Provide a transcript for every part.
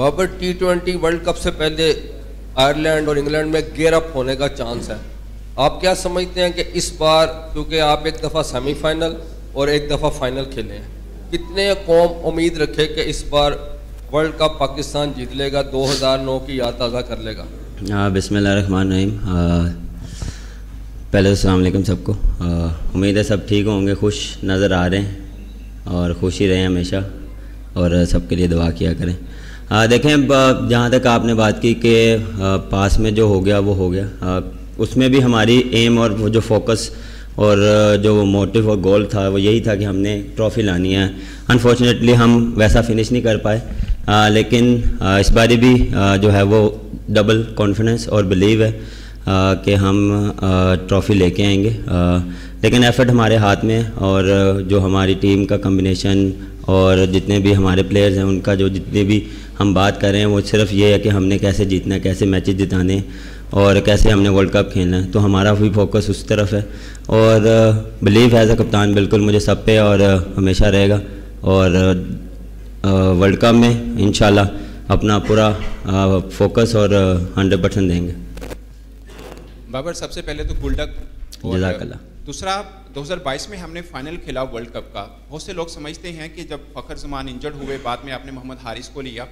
Babar T twenty world cup से पहले Ireland और इंग्लैंड में गेयर अप होने का चांस है आप क्या समझते हैं कि इस बार क्योंकि आप एक दफ़ा सेमीफाइनल और एक दफ़ा फाइनल खेले हैं कितने कौम उम्मीद रखे कि इस बार वर्ल्ड कप पाकिस्तान जीत लेगा 2009 की याद ताज़ा कर लेगा हाँ बिसमिल रहीम पहले तो अलैक्म सबको उम्मीद है सब ठीक होंगे खुश नज़र आ रहे हैं और खुश ही रहें हमेशा और सबके लिए दुआ किया करें हाँ, देखें जहाँ तक आपने बात की कि पास में जो हो गया वो हो गया आ, उसमें भी हमारी एम और वो जो फोकस और जो मोटिव और गोल था वो यही था कि हमने ट्रॉफ़ी लानी है अनफॉर्चुनेटली हम वैसा फिनिश नहीं कर पाए आ, लेकिन आ, इस बार भी आ, जो है वो डबल कॉन्फिडेंस और बिलीव है आ, कि हम ट्रॉफ़ी लेके आएंगे आ, लेकिन एफर्ट हमारे हाथ में और जो हमारी टीम का कम्बिनेशन और जितने भी हमारे प्लेयर्स हैं उनका जो जितने भी हम बात कर रहे हैं वो सिर्फ ये है कि हमने कैसे जीतना है कैसे मैचेस जिताने और कैसे हमने वर्ल्ड कप खेलना है तो हमारा भी फोकस उस तरफ है और बिलीव एज अ कप्तान बिल्कुल मुझे सब पे और uh, हमेशा रहेगा और वर्ल्ड uh, कप uh, में इन अपना पूरा फोकस और हंड्रेड परसेंट देंगे बाबर सबसे पहले तो गुलडक जजाकला दूसरा 2022 में हमने फाइनल खेला वर्ल्ड कप का बहुत से लोग समझते हैं कि जब फ़खर जमान इंजर्ड हुए बाद में आपने मोहम्मद हारिस को लिया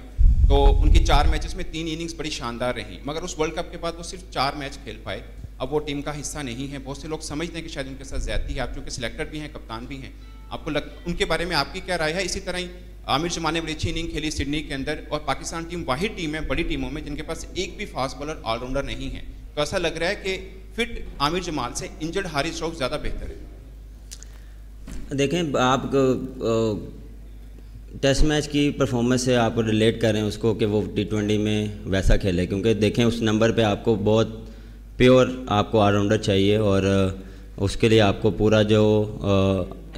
तो उनकी चार मैचेस में तीन इनिंग्स बड़ी शानदार रही मगर उस वर्ल्ड कप के बाद वो सिर्फ चार मैच खेल पाए अब वो टीम का हिस्सा नहीं है बहुत से लोग समझते हैं कि शायद उनके साथ ज्यादा है आप चूँकि सिलेक्टर भी हैं कप्तान भी हैं आपको लग उनके बारे में आपकी क्या राय है इसी तरह ही आमिर जमा ने बड़ी अच्छी इनिंग खेली सिडनी के अंदर और पाकिस्तान टीम वही टीम है बड़ी टीमों में जिनके पास एक भी फास्ट बॉलर ऑलराउंडर नहीं है तो ऐसा लग रहा है कि फिट आमिर जमाल से इंजर्ड हारिस ज़्यादा बेहतर है देखें आप टेस्ट मैच की परफॉर्मेंस से आप रिलेट करें उसको कि वो टी ट्वेंटी में वैसा खेले क्योंकि देखें उस नंबर पे आपको बहुत प्योर आपको ऑलराउंडर चाहिए और उसके लिए आपको पूरा जो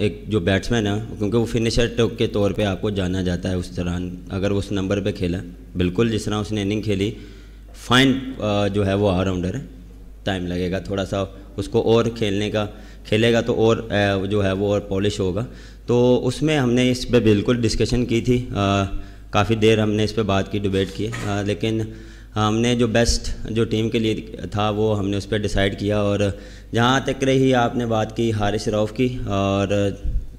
एक जो बैट्समैन है क्योंकि वो फिनिशर के तौर पे आपको जाना जाता है उस दौरान अगर उस नंबर पे खेला बिल्कुल जिस तरह उसने इनिंग खेली फाइन जो है वो ऑलराउंडर है टाइम लगेगा थोड़ा सा उसको और खेलने का खेलेगा तो और जो है वो और पॉलिश होगा तो उसमें हमने इस पर बिल्कुल डिस्कशन की थी काफ़ी देर हमने इस पर बात की डिबेट की लेकिन हमने जो बेस्ट जो टीम के लिए था वो हमने उस पर डिसाइड किया और जहाँ तक रही आपने बात की हारिस रऊफ़ की और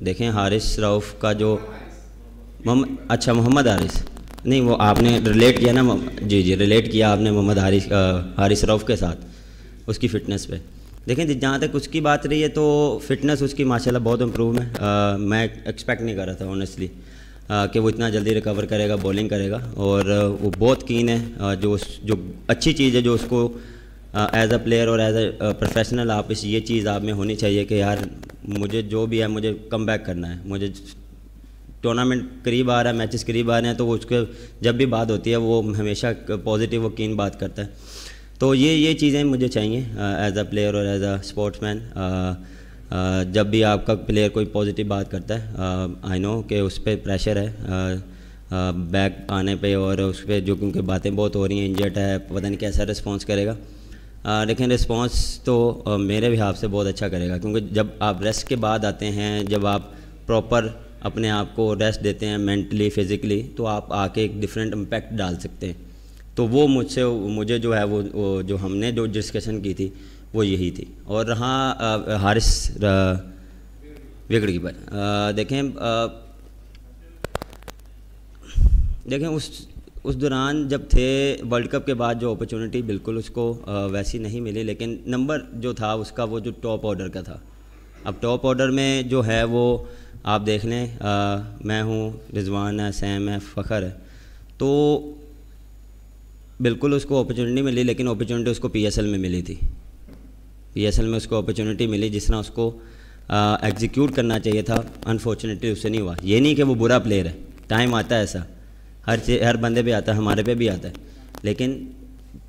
देखें हारिस रऊफ़ का जो मोहम्मद अच्छा मोहम्मद हारिस नहीं वो आपने रिलेट किया ना जी जी रिलेट किया आपने मोहम्मद हारिस हारिस रऊफ़ के साथ उसकी फ़िटनेस पे देखें जहाँ तक उसकी बात रही है तो फिटनेस उसकी माशाल्लाह बहुत इम्प्रूव है आ, मैं एक्सपेक्ट नहीं कर रहा था ऑनेस्टली कि वो इतना जल्दी रिकवर करेगा बॉलिंग करेगा और वो बहुत कीन है जो जो अच्छी चीज़ है जो उसको एज अ प्लेयर और एज अ प्रोफेशनल आप इस ये चीज़ आप में होनी चाहिए कि यार मुझे जो भी है मुझे कम बैक करना है मुझे टूर्नामेंट करीब आ रहा है मैचेस करीब आ रहे हैं तो उसके जब भी बात होती है वो हमेशा पॉजिटिव और कीन बात करता है तो ये ये चीज़ें मुझे चाहिए एज अ प्लेयर और एज अ स्पोर्ट्स मैन जब भी आपका प्लेयर कोई पॉजिटिव बात करता है आई नो कि उस पर प्रेशर है बैक आने पे और उस पर जो क्योंकि बातें बहुत हो रही हैं इंजर्ड है पता नहीं कैसा रिस्पॉन्स करेगा आ, लेकिन रिस्पॉन्स तो आ, मेरे हिसाब से बहुत अच्छा करेगा क्योंकि जब आप रेस्ट के बाद आते हैं जब आप प्रॉपर अपने आप को रेस्ट देते हैं मेंटली फिज़िकली तो आप आके एक डिफरेंट इम्पैक्ट डाल सकते हैं तो वो मुझसे मुझे जो है वो, वो जो हमने जो डिस्कशन की थी वो यही थी और रहा हारिस विकेट पर देखें देखें उस उस दौरान जब थे वर्ल्ड कप के बाद जो अपॉर्चुनिटी बिल्कुल उसको वैसी नहीं मिली लेकिन नंबर जो था उसका वो जो टॉप ऑर्डर का था अब टॉप ऑर्डर में जो है वो आप देख लें आ, मैं हूँ रिजवान है सैम है फ़खर है तो बिल्कुल उसको अपॉर्चुनिटी मिली लेकिन अपॉर्चुनिटी उसको पी में मिली थी पी में उसको अपॉर्चुनिटी मिली जिस उसको एग्जीक्यूट करना चाहिए था अनफॉर्चुनेटली उससे नहीं हुआ ये नहीं कि वो बुरा प्लेयर है टाइम आता है ऐसा हर चीज हर बंदे पे आता है हमारे पे भी आता है लेकिन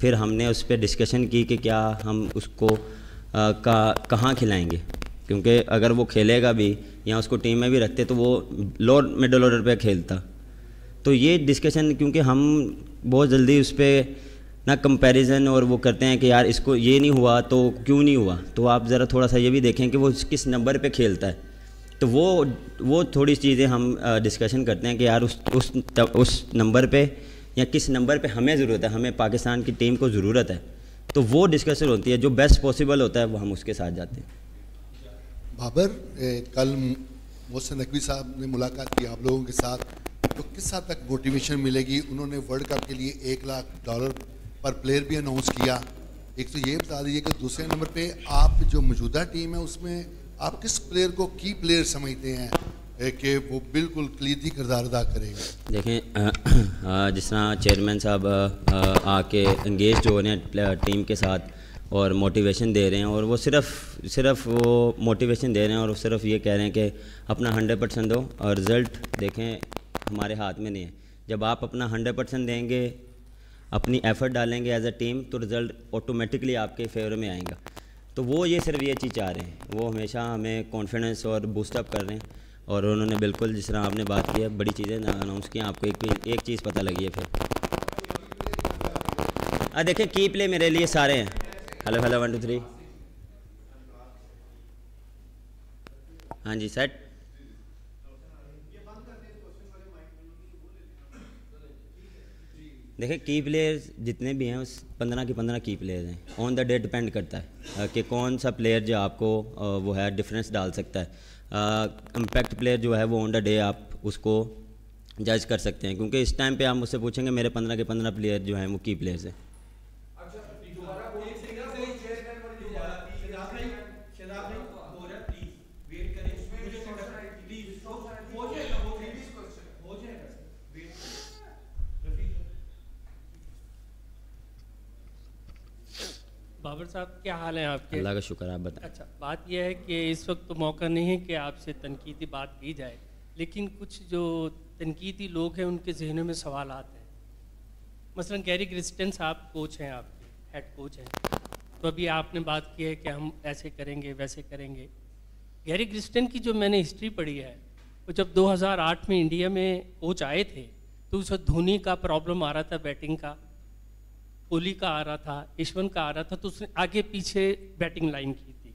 फिर हमने उस पर डिस्कशन की कि क्या हम उसको आ, का कहाँ खिलाएंगे क्योंकि अगर वो खेलेगा भी या उसको टीम में भी रखते तो वो लोअर मिडल ऑर्डर पे खेलता तो ये डिस्कशन क्योंकि हम बहुत जल्दी उस पर ना कंपैरिजन और वो करते हैं कि यार इसको ये नहीं हुआ तो क्यों नहीं हुआ तो आप ज़रा थोड़ा सा ये भी देखें कि वो किस नंबर पे खेलता है तो वो वो थोड़ी चीज़ें हम डिस्कशन करते हैं कि यार उस उस उस नंबर पे या किस नंबर पे हमें ज़रूरत है हमें पाकिस्तान की टीम को ज़रूरत है तो वो डिस्कशन होती है जो बेस्ट पॉसिबल होता है वो हम उसके साथ जाते हैं बाबर ए, कल मोहसिन नकवी साहब ने मुलाकात की आप लोगों के साथ तो किस हद तक मोटिवेशन मिलेगी उन्होंने वर्ल्ड कप के लिए एक लाख डॉलर पर प्लेयर भी अनाउंस किया एक तो ये बता दीजिए कि दूसरे नंबर पे आप जो मौजूदा टीम है उसमें आप किस प्लेयर को की प्लेयर समझते हैं कि वो बिल्कुल क्लीदी किरदार अदा करेगा देखें जिस तरह चेयरमैन साहब आके इंगेज हो रहे हैं टीम के साथ और मोटिवेशन दे रहे हैं और वो सिर्फ सिर्फ वो मोटिवेशन दे रहे हैं और सिर्फ ये कह रहे हैं कि अपना हंड्रेड परसेंट दो और रिज़ल्ट देखें हमारे हाथ में नहीं है जब आप अपना हंड्रेड परसेंट देंगे अपनी एफर्ट डालेंगे एज अ टीम तो रिज़ल्ट ऑटोमेटिकली आपके फेवर में आएगा तो वो ये सिर्फ ये चीज़ चाह रहे हैं वो हमेशा हमें कॉन्फिडेंस और बूस्टअप कर रहे हैं और उन्होंने बिल्कुल जिस तरह आपने बात की है बड़ी चीज़ें अनाउंस की आपको एक एक चीज़ पता लगी है फिर हाँ देखिए की प्ले मेरे लिए सारे हैं hello hello one two three हाँ जी सेट देखिए की प्लेयर्स जितने भी हैं उस पंद्रह की पंद्रह की प्लेयर्स हैं ऑन द डे डिपेंड करता है कि कौन सा प्लेयर जो आपको वो है डिफरेंस डाल सकता है इम्पैक्ट प्लेयर जो है वो ऑन द डे आप उसको जज कर सकते हैं क्योंकि इस टाइम पे आप मुझसे पूछेंगे मेरे पंद्रह के पंद्रह प्लेयर जो हैं वो की प्लेयर्स हैं बाबर साहब क्या हाल है आपके अल्लाह का शुक्र आप बताएं अच्छा बात यह है कि इस वक्त तो मौका नहीं है कि आपसे तनकीदी बात की जाए लेकिन कुछ जो तनकीदी लोग हैं उनके जहनों में सवाल आते हैं मसलन गैरी क्रिस्टन साहब कोच हैं आपके हेड कोच हैं तो अभी आपने बात की है कि हम ऐसे करेंगे वैसे करेंगे गैरी क्रिस्टन की जो मैंने हिस्ट्री पढ़ी है वो जब 2008 में इंडिया में कोच आए थे तो उस वक्त धोनी का प्रॉब्लम आ रहा था बैटिंग का कोहली का आ रहा था यशवंत का आ रहा था तो उसने आगे पीछे बैटिंग लाइन की थी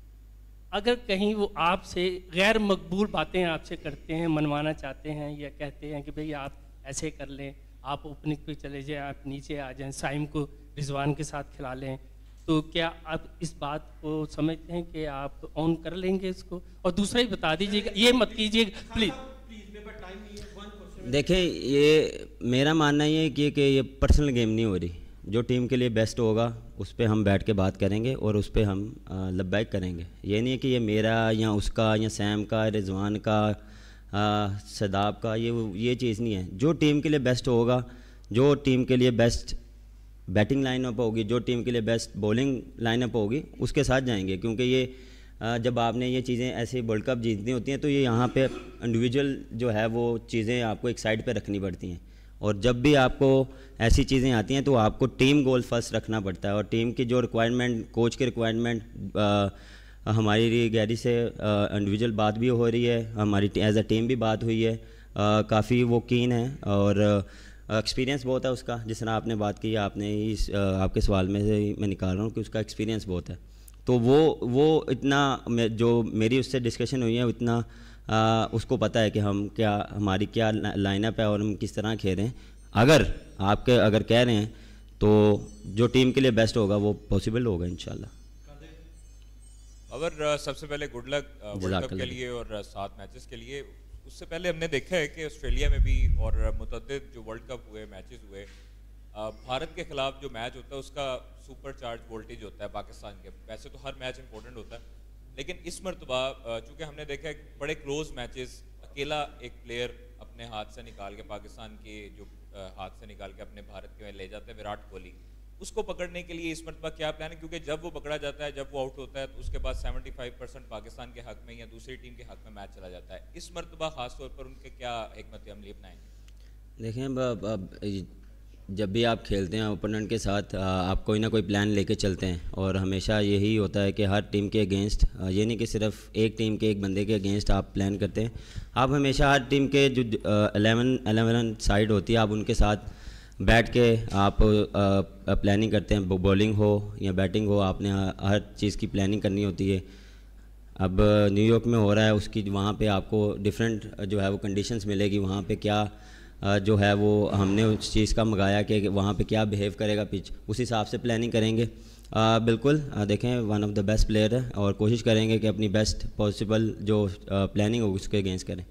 अगर कहीं वो आपसे गैर मकबूल बातें आपसे करते हैं मनवाना चाहते हैं या कहते हैं कि भाई आप ऐसे कर लें आप ओपनिंग पे चले जाएं आप नीचे आ जाएं साइम को रिजवान के साथ खिला लें तो क्या आप इस बात को समझते हैं कि आप ऑन कर लेंगे इसको और दूसरा ही बता दीजिएगा ये मत कीजिएगा हाँ, प्लीज़ देखें ये मेरा मानना ये कि, कि ये पर्सनल गेम नहीं हो रही जो टीम के लिए बेस्ट होगा उस पर हम बैठ के बात करेंगे और उस पर हम लब्बैक करेंगे ये नहीं है कि ये मेरा या उसका या सैम का रिजवान का सदाब का ये ये चीज़ नहीं है जो टीम के लिए बेस्ट होगा जो टीम के लिए बेस्ट बैटिंग लाइनअप होगी जो टीम के लिए बेस्ट बॉलिंग लाइनअप होगी उसके साथ जाएंगे क्योंकि ये जब आपने ये चीज़ें ऐसे वर्ल्ड कप जीतनी होती हैं तो ये यहाँ पे इंडिविजुअल जो है वो चीज़ें आपको एक साइड पे रखनी पड़ती हैं और जब भी आपको ऐसी चीज़ें आती हैं तो आपको टीम गोल फर्स्ट रखना पड़ता है और टीम की जो रिक्वायरमेंट कोच की रिक्वायरमेंट हमारी गैरी से इंडिविजुअल बात भी हो रही है हमारी एज अ टीम भी बात हुई है काफ़ी वो कीन है और एक्सपीरियंस बहुत है उसका जिस तरह आपने बात की आपने इस आपके सवाल में से मैं निकाल रहा हूँ कि उसका एक्सपीरियंस बहुत है तो वो वो इतना जो मेरी उससे डिस्कशन हुई है उतना आ, उसको पता है कि हम क्या हमारी क्या लाइनअप है और हम किस तरह खेलें अगर आपके अगर कह रहे हैं तो जो टीम के लिए बेस्ट होगा वो पॉसिबल होगा इनशाला अगर सबसे पहले गुड लक वर्ल्ड कप के लिए और सात मैचेस के लिए उससे पहले हमने देखा है कि ऑस्ट्रेलिया में भी और मुतद जो वर्ल्ड कप हुए मैचेस हुए भारत के खिलाफ जो मैच होता है उसका सुपर चार्ज वोल्टेज होता है पाकिस्तान के वैसे तो हर मैच इम्पोर्टेंट होता है लेकिन इस मरतबा चूँकि हमने देखा बड़े क्लोज मैचेस अकेला एक प्लेयर अपने हाथ से निकाल के पाकिस्तान के जो हाथ से निकाल के अपने भारत के ले जाते हैं विराट कोहली उसको पकड़ने के लिए इस मरतबा क्या प्लान है क्योंकि जब वो पकड़ा जाता है जब वो आउट होता है तो उसके बाद 75 परसेंट पाकिस्तान के हक में या दूसरी टीम के हक में मैच चला जाता है इस मरतबा खासतौर पर उनके क्या मत अमली अपनाएंगे देखें जब भी आप खेलते हैं ओपोनेंट के साथ आप कोई ना कोई प्लान लेके चलते हैं और हमेशा यही होता है कि हर टीम के अगेंस्ट ये नहीं कि सिर्फ एक टीम के एक बंदे के अगेंस्ट आप प्लान करते हैं आप हमेशा हर टीम के जो एलेवन एलेवन साइड होती है आप उनके साथ बैठ के आप प्लानिंग करते हैं बॉलिंग हो या बैटिंग हो आपने हर चीज़ की प्लानिंग करनी होती है अब न्यूयॉर्क में हो रहा है उसकी वहाँ पे आपको डिफरेंट जो है वो कंडीशंस मिलेगी वहाँ पे क्या जो है वो हमने उस चीज़ का मंगाया कि वहाँ पे क्या बिहेव करेगा पिच उस हिसाब से प्लानिंग करेंगे आ, बिल्कुल आ, देखें one of the best player है और कोशिश करेंगे कि अपनी बेस्ट पॉसिबल जो आ, प्लानिंग होगी उसके अगेंस्ट करें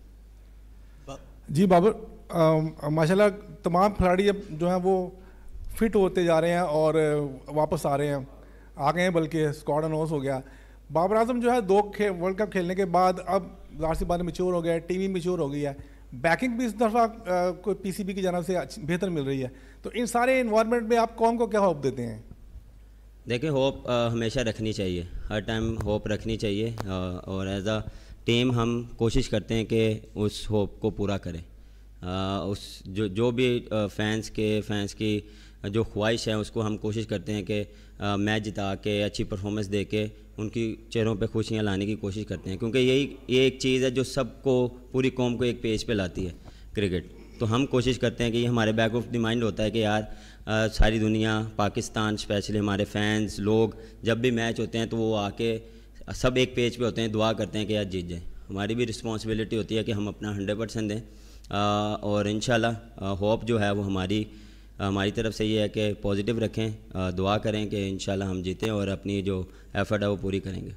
जी बाबर माशाल्लाह तमाम खिलाड़ी अब जो हैं वो फिट होते जा रहे हैं और वापस आ रहे हैं आ गए हैं बल्कि स्कॉड अनाउंस हो गया बाबर आजम जो है दो वर्ल्ड कप खेलने के बाद अब जाहिर सी बात मेच्योर हो गया टीम मेच्योर हो गई है बैकिंग भी इस दफ़ा कोई पीसीबी की जनाब से बेहतर मिल रही है तो इन सारे इन्वायरमेंट में आप कौन को क्या होप देते हैं देखिए होप हमेशा रखनी चाहिए हर टाइम होप रखनी चाहिए आ, और एज अ टीम हम कोशिश करते हैं कि उस होप को पूरा करें आ, उस जो जो भी फैंस के फैंस की जो ख्वाहिश है उसको हम कोशिश करते हैं कि मैच जिता के अच्छी परफॉर्मेंस दे के उनकी चेहरों पे खुशियाँ लाने की कोशिश करते हैं क्योंकि यही ये एक चीज़ है जो सबको पूरी कौम को एक पेज पे लाती है क्रिकेट तो हम कोशिश करते हैं कि ये हमारे बैक ऑफ द माइंड होता है कि यार आ, सारी दुनिया पाकिस्तान स्पेशली हमारे फैंस लोग जब भी मैच होते हैं तो वो आके सब एक पेज पे होते हैं दुआ करते हैं कि यार जीत जाए हमारी भी रिस्पॉन्सिबिलिटी होती है कि हम अपना हंड्रेड परसेंट दें आ, और इन होप जो है वो हमारी हमारी तरफ से ये है कि पॉजिटिव रखें दुआ करें कि इन हम जीतें और अपनी जो एफर्ट है वो पूरी करेंगे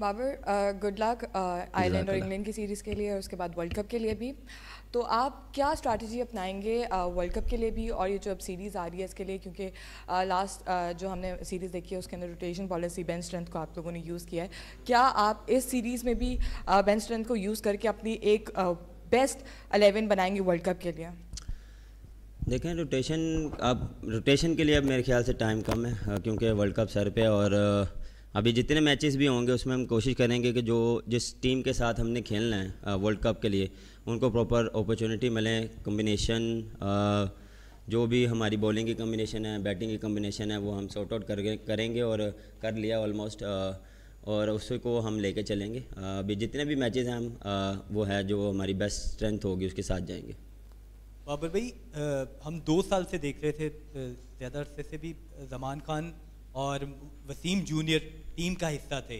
बाबर गुड लक आयरलैंड और इंग्लैंड की सीरीज़ के लिए और उसके बाद वर्ल्ड कप के लिए भी तो आप क्या स्ट्रैटेजी अपनाएंगे वर्ल्ड कप के लिए भी और ये जो अब सीरीज़ आ रही है इसके लिए क्योंकि लास्ट जो हमने सीरीज़ देखी है उसके अंदर रोटेशन पॉलिसी बेंच स्ट्रेंथ को आप लोगों ने यूज़ किया है क्या आप इस सीरीज़ में भी बेंच स्ट्रेंथ को यूज़ करके अपनी एक बेस्ट अलेवन बनाएंगे वर्ल्ड कप के लिए देखें रोटेशन अब रोटेशन के लिए अब मेरे ख्याल से टाइम कम है क्योंकि वर्ल्ड कप सर पे और अभी जितने मैचेस भी होंगे उसमें हम कोशिश करेंगे कि जो जिस टीम के साथ हमने खेलना है वर्ल्ड कप के लिए उनको प्रॉपर अपॉर्चुनिटी मिले कम्बिनेशन जो भी हमारी बॉलिंग की कम्बिनेशन है बैटिंग की कम्बिनेशन है वो हम सॉर्ट आउट कर करेंगे और कर लिया ऑलमोस्ट और उसको हम लेके चलेंगे अभी जितने भी मैचेस हैं हम वो है जो हमारी बेस्ट स्ट्रेंथ होगी उसके साथ जाएंगे बाबर भाई हम दो साल से देख रहे थे ज़्यादा अरसे से भी जमान खान और वसीम जूनियर टीम का हिस्सा थे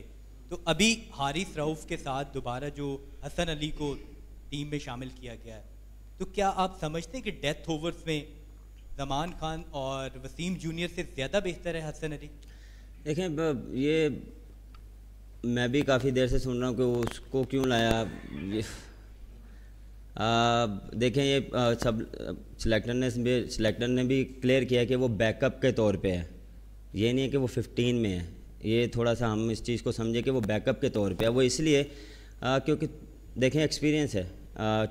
तो अभी हारिस रऊफ के साथ दोबारा जो हसन अली को टीम में शामिल किया गया है तो क्या आप समझते हैं कि डेथ ओवर्स में जमान खान और वसीम जूनियर से ज़्यादा बेहतर है हसन अली देखें ये मैं भी काफ़ी देर से सुन रहा हूँ कि उसको क्यों लाया देखें ये सब सिलेक्टर ने भी सिलेक्टर ने भी क्लियर किया कि वो बैकअप के तौर पे है ये नहीं है कि वो 15 में है ये थोड़ा सा हम इस चीज़ को समझे कि वो बैकअप के तौर पे है वो इसलिए क्योंकि देखें एक्सपीरियंस है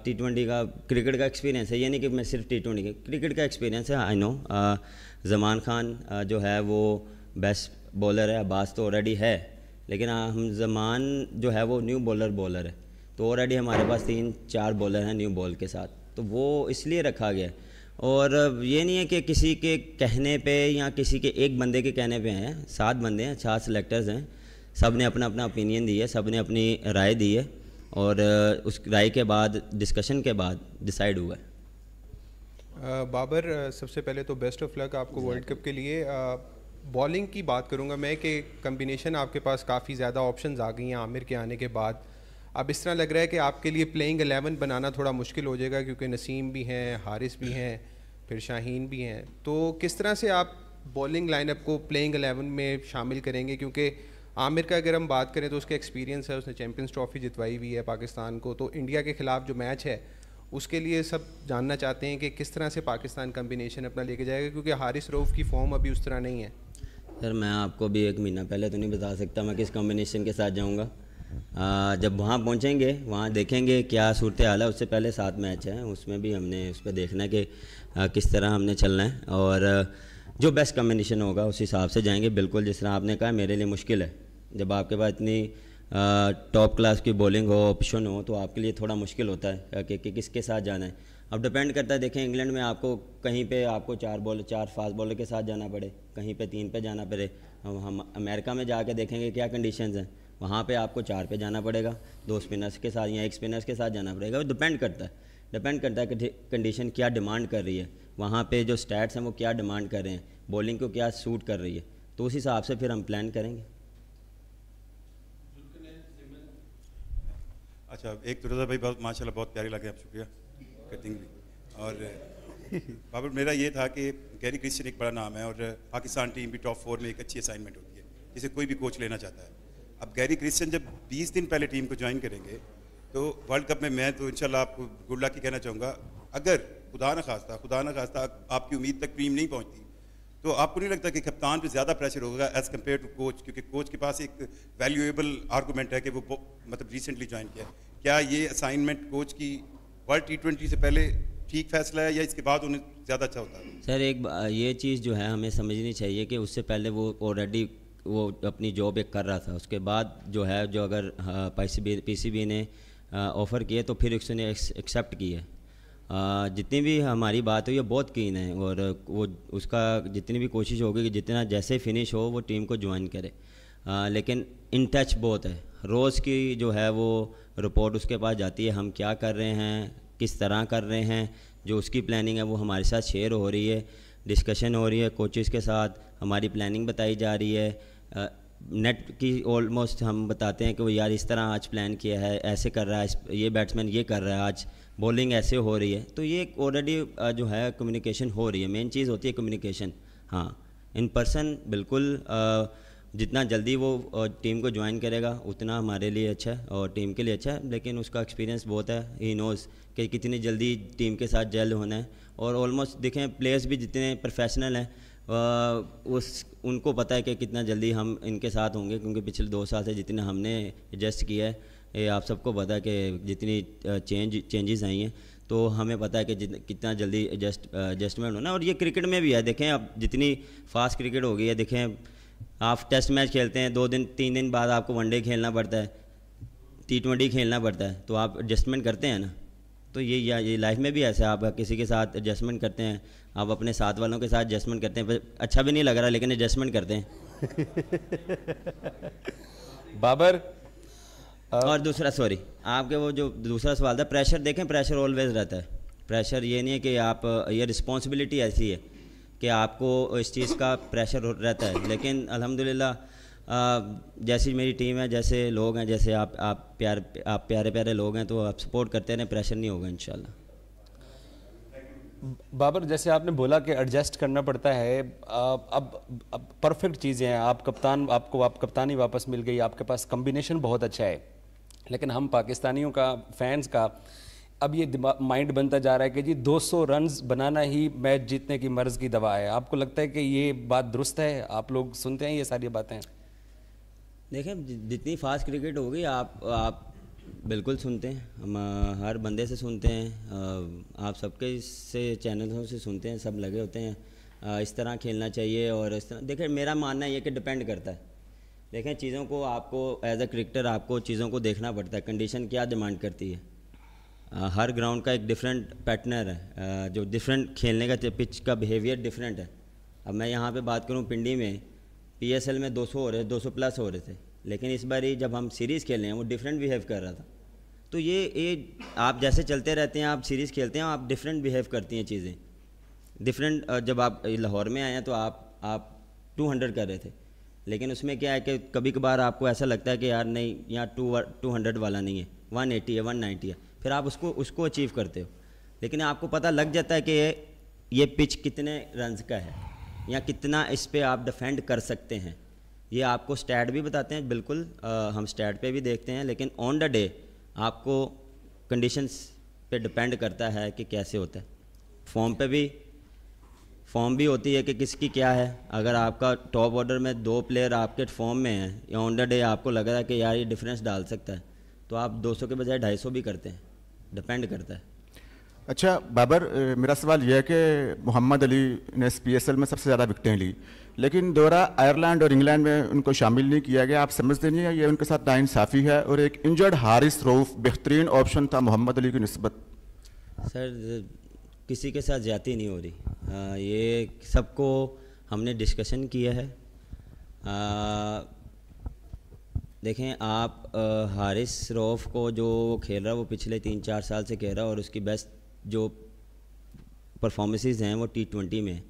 टी ट्वेंटी का क्रिकेट का एक्सपीरियंस है ये नहीं कि मैं सिर्फ टी ट्वेंटी का क्रिकेट का एक्सपीरियंस है आई नो जमान खान आ, जो है वो बेस्ट बॉलर है अब्बास तो ऑलरेडी है लेकिन आ, हम जमान जो है वो न्यू बॉलर बॉलर है तो ऑलरेडी हमारे पास तीन चार बॉलर हैं न्यू बॉल के साथ तो वो इसलिए रखा गया और ये नहीं है कि किसी के कहने पे या किसी के एक बंदे के कहने पे हैं सात बंदे हैं चार सेलेक्टर्स हैं सब ने अपना अपना ओपिनियन दिया सब ने अपनी राय दी है और उस राय के बाद डिस्कशन के बाद डिसाइड हुआ है बाबर सबसे पहले तो बेस्ट ऑफ लक आपको वर्ल्ड कप के लिए बॉलिंग की बात करूंगा मैं कि कम्बिनेशन आपके पास काफ़ी ज़्यादा ऑप्शंस आ गई हैं आमिर के आने के बाद अब इस तरह लग रहा है कि आपके लिए प्लेइंग एलेवन बनाना थोड़ा मुश्किल हो जाएगा क्योंकि नसीम भी हैं हारिस भी हैं फिर शाहीन भी हैं तो किस तरह से आप बॉलिंग लाइनअप को प्लेइंग एलेवन में शामिल करेंगे क्योंकि आमिर का अगर हम बात करें तो उसका एक्सपीरियंस है उसने चैम्पियंस ट्रॉफी जितवाई हुई है पाकिस्तान को तो इंडिया के ख़िलाफ़ जो मैच है उसके लिए सब जानना चाहते हैं कि किस तरह से पाकिस्तान कम्बिनेशन अपना लेके जाएगा क्योंकि हारिस रऊफ़ की फॉर्म अभी उस तरह नहीं है सर मैं आपको भी एक महीना पहले तो नहीं बता सकता मैं किस कम्बिनेशन के साथ जाऊँगा जब वहाँ पहुँचेंगे वहाँ देखेंगे क्या सूरत हाल है उससे पहले सात मैच हैं उसमें भी हमने उस पर देखना है कि किस तरह हमने चलना है और जो बेस्ट कम्बिनेशन होगा उस हिसाब से जाएंगे बिल्कुल जिस तरह आपने कहा मेरे लिए मुश्किल है जब आपके पास इतनी टॉप क्लास की बॉलिंग हो ऑप्शन हो तो आपके लिए थोड़ा मुश्किल होता है कि, कि किसके साथ जाना है अब डिपेंड करता है देखें इंग्लैंड में आपको कहीं पे आपको चार बॉल चार फास्ट बॉलर के साथ जाना पड़े कहीं पे तीन पे जाना पड़े हम अमेरिका में जाके देखेंगे क्या कंडीशंस हैं वहाँ पे आपको चार पे जाना पड़ेगा दो स्पिनर्स के साथ या एक स्पिनर्स के साथ जाना पड़ेगा वो डिपेंड करता है डिपेंड करता है कि कंडीशन क्या डिमांड कर रही है वहाँ पे जो स्टैट्स हैं वो क्या डिमांड कर रहे हैं बॉलिंग को क्या सूट कर रही है तो उस हिसाब से फिर हम प्लान करेंगे अच्छा एक तो भाई बहुत माशाल्लाह बहुत प्यारी लगे आप शुक्रिया कटिंग भी और बाबर मेरा ये था कि गैरी क्रिश्चन एक बड़ा नाम है और पाकिस्तान टीम भी टॉप फोर में एक अच्छी असाइनमेंट होती है जिसे कोई भी कोच लेना चाहता है अब गैरी क्रिश्चियन जब 20 दिन पहले टीम को ज्वाइन करेंगे तो वर्ल्ड कप में मैं तो शाला आपको गुड लक ही कहना चाहूँगा अगर खुदा न खास्ता खुदा न खास्ता आपकी उम्मीद तक टीम नहीं पहुँचती तो आपको नहीं लगता कि कप्तान पे ज़्यादा प्रेशर होगा एज़ कम्पेयर टू कोच क्योंकि कोच के पास एक वैल्यूएबल आर्गूमेंट है कि वो मतलब रिसेंटली ज्वाइन किया क्या ये असाइनमेंट कोच की वर्ल्ड टी ट्वेंटी से पहले ठीक फैसला है या इसके बाद उन्हें ज़्यादा अच्छा होता है सर एक ये चीज़ जो है हमें समझनी चाहिए कि उससे पहले वो ऑलरेडी वो अपनी जॉब एक कर रहा था उसके बाद जो है जो अगर पी सी बी ने ऑफ़र हाँ, किए तो फिर उसने एक्सेप्ट किए हाँ, जितनी भी हमारी बात हुई है बहुत कीन है और वो उसका जितनी भी कोशिश होगी कि जितना जैसे फिनिश हो वो टीम को ज्वाइन करे आ, हाँ, लेकिन इन टच बहुत है रोज़ की जो है वो रिपोर्ट उसके पास जाती है हम क्या कर रहे हैं किस तरह कर रहे हैं जो उसकी प्लानिंग है वो हमारे साथ शेयर हो रही है डिस्कशन हो रही है कोचेज़ के साथ हमारी प्लानिंग बताई जा रही है नेट की ऑलमोस्ट हम बताते हैं कि वो यार इस तरह आज प्लान किया है ऐसे कर रहा है ये बैट्समैन ये कर रहा है आज बॉलिंग ऐसे हो रही है तो ये ऑलरेडी जो है कम्युनिकेशन हो रही है मेन चीज़ होती है कम्युनिकेशन हाँ इन पर्सन बिल्कुल जितना जल्दी वो टीम को ज्वाइन करेगा उतना हमारे लिए अच्छा है और टीम के लिए अच्छा है लेकिन उसका एक्सपीरियंस बहुत है ही नोज़ कि कितनी जल्दी टीम के साथ जेल होना है और ऑलमोस्ट देखें प्लेयर्स भी जितने प्रोफेशनल हैं उस उनको पता है कि कितना जल्दी हम इनके साथ होंगे क्योंकि पिछले दो साल से जितना हमने एडजस्ट किया है ये आप सबको पता है कि जितनी चेंज चेंजेस आई हैं तो हमें पता है कि कितना जल्दी एडजस्ट एडजस्टमेंट होना और ये क्रिकेट में भी है देखें आप जितनी फास्ट क्रिकेट हो गई है देखें आप टेस्ट मैच खेलते हैं दो दिन तीन दिन बाद आपको वनडे खेलना पड़ता है टी ट्वेंटी खेलना पड़ता है तो आप एडजस्टमेंट करते हैं ना तो ये या ये लाइफ में भी ऐसे आप किसी के साथ एडजस्टमेंट करते हैं आप अपने साथ वालों के साथ एडजस्टमेंट करते हैं अच्छा भी नहीं लग रहा लेकिन एडजस्टमेंट करते हैं बाबर और दूसरा सॉरी आपके वो जो दूसरा सवाल था प्रेशर देखें प्रेशर ऑलवेज रहता है प्रेशर ये नहीं है कि आप ये रिस्पॉन्सिबिलिटी ऐसी है कि आपको इस चीज़ का प्रेशर रहता है लेकिन अलहमदिल्ला जैसी मेरी टीम है जैसे लोग हैं जैसे आप आप प्यार आप प्यारे प्यारे लोग हैं तो आप सपोर्ट करते रहें प्रेशर नहीं होगा इंशाल्लाह बाबर जैसे आपने बोला कि एडजस्ट करना पड़ता है अब अब, अब परफेक्ट चीज़ें हैं आप कप्तान आपको आप कप्तानी वापस मिल गई आपके पास कम्बिनेशन बहुत अच्छा है लेकिन हम पाकिस्तानियों का फैंस का अब ये माइंड बनता जा रहा है कि जी 200 रन बनाना ही मैच जीतने की मर्ज़ की दवा है आपको लगता है कि ये बात दुरुस्त है आप लोग सुनते हैं ये सारी बातें देखें जितनी फास्ट क्रिकेट होगी आप आप बिल्कुल सुनते हैं हम हर बंदे से सुनते हैं आप सबके से चैनलों से सुनते हैं सब लगे होते हैं इस तरह खेलना चाहिए और इस तरह देखें मेरा मानना ये कि डिपेंड करता है देखें चीज़ों को आपको एज अ क्रिकेटर आपको चीज़ों को देखना पड़ता है कंडीशन क्या डिमांड करती है हर ग्राउंड का एक डिफरेंट पैटनर है जो डिफरेंट खेलने का पिच का बिहेवियर डिफरेंट है अब मैं यहाँ पे बात करूँ पिंडी में एल में 200 हो रहे थे सौ प्लस हो रहे थे लेकिन इस बार ही जब हम सीरीज़ खेल रहे हैं वो डिफरेंट बिहेव कर रहा था तो ये ये आप जैसे चलते रहते हैं आप सीरीज़ खेलते हैं आप डिफरेंट बिहेव करती हैं चीज़ें डिफरेंट जब आप लाहौर में आए हैं तो आप आप 200 कर रहे थे लेकिन उसमें क्या है कि कभी कभार आपको ऐसा लगता है कि यार नहीं यहाँ टू टू हंड्रेड वाला नहीं है वन एटी है वन नाइन्टी है फिर आप उसको उसको अचीव करते हो लेकिन आपको पता लग जाता है कि ये ये पिच कितने रन्स का है या कितना इस पर आप डिफेंड कर सकते हैं ये आपको स्टैट भी बताते हैं बिल्कुल आ, हम स्टैट पे भी देखते हैं लेकिन ऑन द डे आपको कंडीशंस पे डिपेंड करता है कि कैसे होता है फॉर्म पे भी फॉर्म भी होती है कि किसकी क्या है अगर आपका टॉप ऑर्डर में दो प्लेयर आपके फॉर्म में है या ऑन द डे आपको लग रहा है कि यार ये डिफरेंस डाल सकता है तो आप 200 के बजाय 250 भी करते हैं डिपेंड करता है अच्छा बाबर मेरा सवाल यह है कि मोहम्मद अली ने एल में सबसे ज़्यादा विकटें ली लेकिन दौरा आयरलैंड और इंग्लैंड में उनको शामिल नहीं किया गया आप समझते नहीं है ये उनके साथ नाइंसाफ़ी है और एक इंजर्ड हारिस रोफ़ बेहतरीन ऑप्शन था मोहम्मद अली की नस्बत सर किसी के साथ जाती नहीं हो रही आ, ये सबको हमने डिस्कशन किया है आ, देखें आप आ, हारिस रोफ़ को जो खेल रहा है वो पिछले तीन चार साल से कह रहा है और उसकी बेस्ट जो परफॉर्मेंसेज हैं वो टी ट्वेंटी में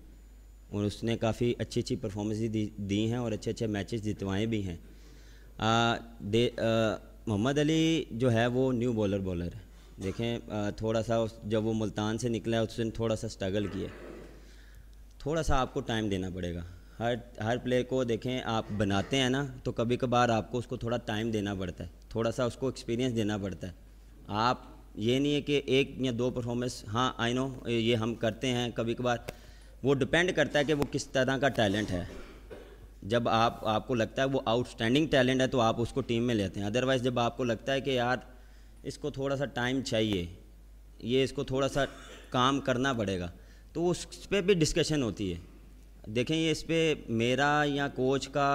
और उसने काफ़ी अच्छी अच्छी परफॉर्मेंस दी, दी हैं और अच्छे अच्छे मैचेस जितवाए भी हैं मोहम्मद अली जो है वो न्यू बॉलर बॉलर है देखें आ, थोड़ा सा उस, जब वो मुल्तान से निकला है उसने थोड़ा सा स्ट्रगल किया थोड़ा सा आपको टाइम देना पड़ेगा हर हर प्लेयर को देखें आप बनाते हैं ना तो कभी कभार आपको उसको थोड़ा टाइम देना पड़ता है थोड़ा सा उसको एक्सपीरियंस देना पड़ता है आप ये नहीं है कि एक या दो परफॉर्मेंस हाँ आई नो ये हम करते हैं कभी कभार वो डिपेंड करता है कि वो किस तरह का टैलेंट है जब आप आपको लगता है वो आउटस्टैंडिंग टैलेंट है तो आप उसको टीम में लेते हैं अदरवाइज़ जब आपको लगता है कि यार इसको थोड़ा सा टाइम चाहिए ये इसको थोड़ा सा काम करना पड़ेगा तो उस पर भी डिस्कशन होती है देखें ये इस पर मेरा या कोच का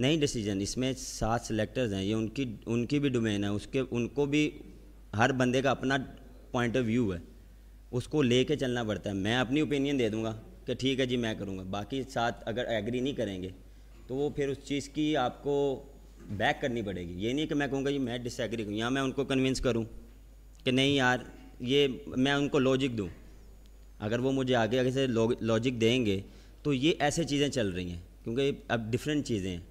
नहीं डिसीजन इसमें सात सेलेक्टर्स हैं ये उनकी उनकी भी डोमेन है उसके उनको भी हर बंदे का अपना पॉइंट ऑफ व्यू है उसको ले कर चलना पड़ता है मैं अपनी ओपिनियन दे दूँगा कि ठीक है जी मैं करूँगा बाकी साथ अगर एग्री नहीं करेंगे तो वो फिर उस चीज़ की आपको बैक करनी पड़ेगी ये नहीं कि मैं कहूँगा जी मैं डिसएग्री करूँ या मैं उनको कन्विंस करूँ कि नहीं यार ये मैं उनको लॉजिक दूँ अगर वो मुझे आगे आगे से लॉजिक देंगे तो ये ऐसे चीज़ें चल रही हैं क्योंकि अब डिफरेंट चीज़ें हैं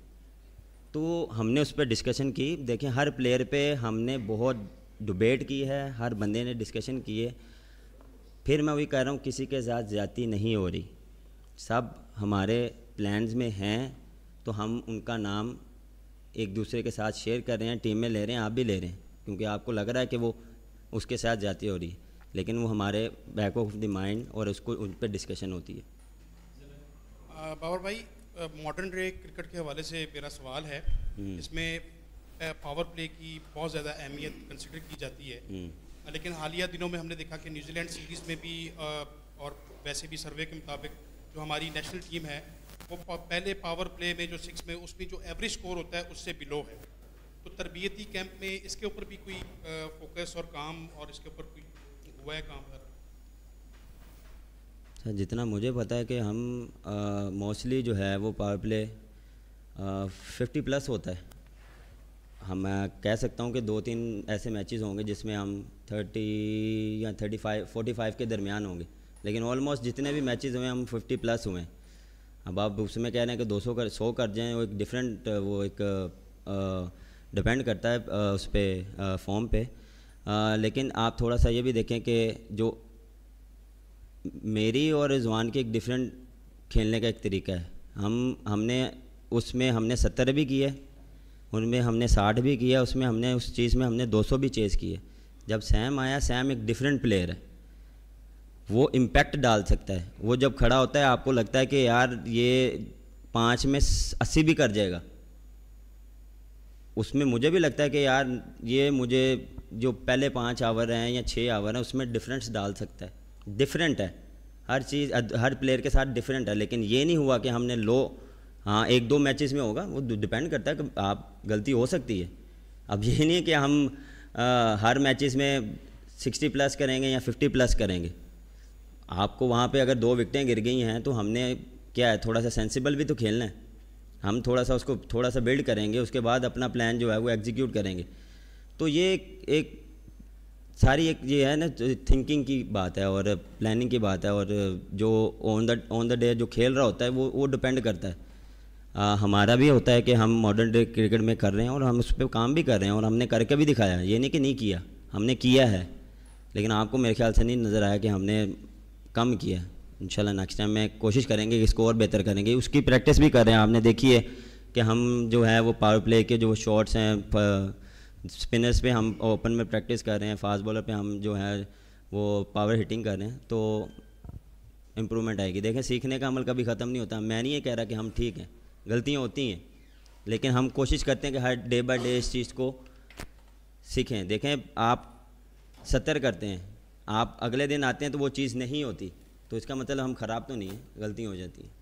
तो हमने उस पर डिस्कशन की देखें हर प्लेयर पे हमने बहुत डिबेट की है हर बंदे ने डिस्कशन किए फिर मैं वही कह रहा हूँ किसी के साथ ज़्यादती नहीं हो रही सब हमारे प्लान्स में हैं तो हम उनका नाम एक दूसरे के साथ शेयर कर रहे हैं टीम में ले रहे हैं आप भी ले रहे हैं क्योंकि आपको लग रहा है कि वो उसके साथ जाती हो रही है लेकिन वो हमारे बैक ऑफ द माइंड और उसको उन पर डिस्कशन होती है बाबर भाई मॉडर्न डे क्रिकेट के हवाले से मेरा सवाल है हम्म। इसमें पावर प्ले की बहुत ज़्यादा अहमियत कंसिडर की जाती है हम्म। लेकिन हालिया दिनों में हमने देखा कि न्यूजीलैंड सीरीज़ में भी और वैसे भी सर्वे के मुताबिक जो हमारी नेशनल टीम है वो पहले पावर प्ले में जो सिक्स में उसमें जो एवरेज स्कोर होता है उससे बिलो है तो तरबियती कैंप में इसके ऊपर भी कोई फोकस और काम और इसके ऊपर कोई हुआ है काम पर सर जितना मुझे पता है कि हम मोस्टली जो है वो पावर प्ले फिफ्टी प्लस होता है हम हाँ, मैं कह सकता हूँ कि दो तीन ऐसे मैचेस होंगे जिसमें हम थर्टी या थर्टी फाइव फोर्टी फाइव के दरमियान होंगे लेकिन ऑलमोस्ट जितने भी मैचेस हुए हम फिफ्टी प्लस हुए अब आप उसमें कह रहे हैं कि दो सौ कर सौ कर जाएँ वो एक डिफरेंट वो एक डिपेंड करता है आ, उस पर फॉर्म पे, आ, लेकिन आप थोड़ा सा ये भी देखें कि जो मेरी और रिजवान की एक डिफरेंट खेलने का एक तरीका है हम हमने उसमें हमने सत्तर भी किए उनमें हमने साठ भी किया उसमें हमने उस चीज़ में हमने दो सौ भी चेज़ किए जब सैम आया सैम एक डिफरेंट प्लेयर है वो इम्पैक्ट डाल सकता है वो जब खड़ा होता है आपको लगता है कि यार ये पाँच में अस्सी भी कर जाएगा उसमें मुझे भी लगता है कि यार ये मुझे जो पहले पाँच आवर हैं या छः आवर हैं उसमें डिफरेंस डाल सकता है डिफरेंट है हर चीज़ हर प्लेयर के साथ डिफरेंट है लेकिन ये नहीं हुआ कि हमने लो हाँ एक दो मैचेस में होगा वो डिपेंड करता है कि आप गलती हो सकती है अब ये नहीं है कि हम आ, हर मैचेस में 60 प्लस करेंगे या 50 प्लस करेंगे आपको वहाँ पे अगर दो विकटें गिर गई हैं तो हमने क्या है थोड़ा सा सेंसिबल भी तो खेलना है हम थोड़ा सा उसको थोड़ा सा बिल्ड करेंगे उसके बाद अपना प्लान जो है वो एग्जीक्यूट करेंगे तो ये एक, एक सारी एक ये है ना थिंकिंग तो की बात है और प्लानिंग की बात है और जो on the on the day जो खेल रहा होता है वो वो डिपेंड करता है आ, हमारा भी होता है कि हम मॉडर्न डे क्रिकेट में कर रहे हैं और हम उस पर काम भी कर रहे हैं और हमने करके भी दिखाया ये नहीं कि नहीं किया हमने किया है लेकिन आपको मेरे ख्याल से नहीं नज़र आया कि हमने कम किया इंशाल्लाह नेक्स्ट टाइम में कोशिश करेंगे कि इसको और बेहतर करेंगे उसकी प्रैक्टिस भी कर रहे हैं आपने देखी है कि हम जो है वो पावर प्ले के जो शॉट्स हैं स्पिनर्स पे हम ओपन में प्रैक्टिस कर रहे हैं फास्ट बॉलर पे हम जो है वो पावर हिटिंग कर रहे हैं तो इम्प्रूवमेंट आएगी देखें सीखने का अमल कभी ख़त्म नहीं होता मैं नहीं ये कह रहा कि हम ठीक हैं गलतियाँ होती हैं लेकिन हम कोशिश करते हैं कि हर डे बाई डे इस चीज़ को सीखें देखें आप सतर करते हैं आप अगले दिन आते हैं तो वो चीज़ नहीं होती तो इसका मतलब हम ख़राब तो नहीं है गलतियाँ हो जाती हैं